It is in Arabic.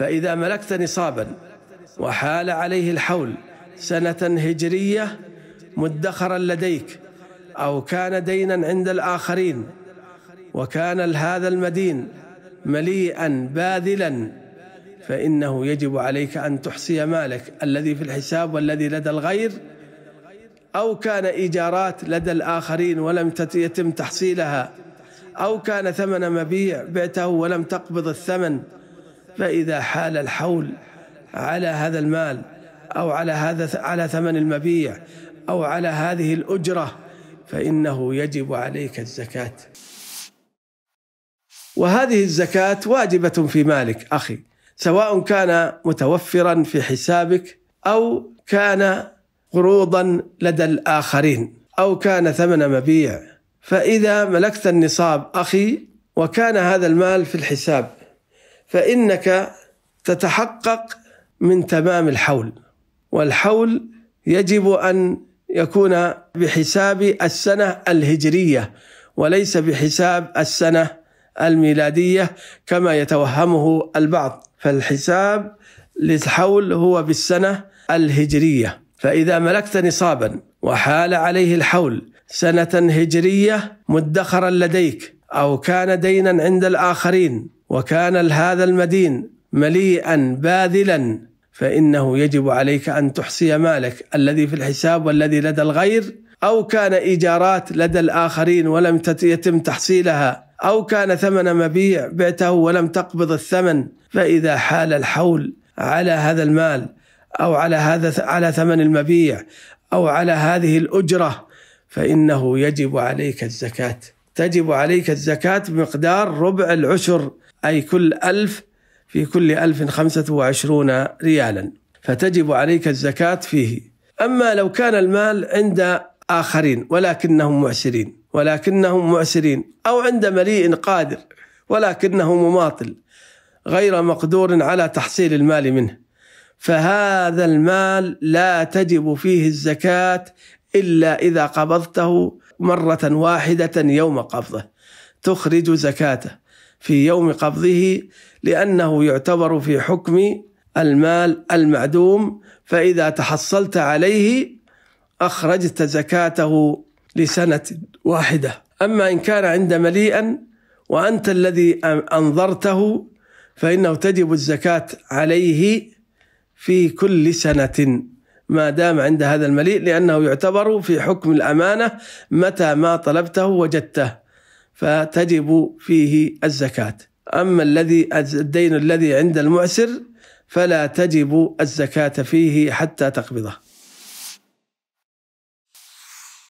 فإذا ملكت نصابا وحال عليه الحول سنة هجرية مدخرا لديك أو كان دينا عند الآخرين وكان هذا المدين مليئا باذلا فإنه يجب عليك أن تحصي مالك الذي في الحساب والذي لدى الغير أو كان إيجارات لدى الآخرين ولم يتم تحصيلها أو كان ثمن مبيع بعته ولم تقبض الثمن فإذا حال الحول على هذا المال أو على هذا على ثمن المبيع أو على هذه الأجرة فإنه يجب عليك الزكاة وهذه الزكاة واجبة في مالك أخي سواء كان متوفرا في حسابك أو كان قروضا لدى الآخرين أو كان ثمن مبيع فإذا ملكت النصاب أخي وكان هذا المال في الحساب فإنك تتحقق من تمام الحول والحول يجب أن يكون بحساب السنة الهجرية وليس بحساب السنة الميلادية كما يتوهمه البعض فالحساب للحول هو بالسنة الهجرية فإذا ملكت نصابا وحال عليه الحول سنة هجرية مدخرا لديك أو كان دينا عند الآخرين وكان هذا المدين مليئا باذلا فانه يجب عليك ان تحصي مالك الذي في الحساب والذي لدى الغير او كان ايجارات لدى الاخرين ولم يتم تحصيلها او كان ثمن مبيع بعته ولم تقبض الثمن فاذا حال الحول على هذا المال او على هذا على ثمن المبيع او على هذه الاجره فانه يجب عليك الزكاه تجب عليك الزكاه بمقدار ربع العشر أي كل ألف في كل ألف خمسة وعشرون ريالا فتجب عليك الزكاة فيه أما لو كان المال عند آخرين ولكنهم معسرين ولكنهم معسرين أو عند مليء قادر ولكنه مماطل غير مقدور على تحصيل المال منه فهذا المال لا تجب فيه الزكاة إلا إذا قبضته مرة واحدة يوم قبضه تخرج زكاته في يوم قبضه لأنه يعتبر في حكم المال المعدوم فإذا تحصلت عليه أخرجت زكاته لسنة واحدة أما إن كان عند مليئا وأنت الذي أنظرته فإنه تجب الزكاة عليه في كل سنة ما دام عند هذا المليء لأنه يعتبر في حكم الأمانة متى ما طلبته وجدته فتجب فيه الزكاة أما الذي الدين الذي عند المعسر فلا تجب الزكاة فيه حتى تقبضه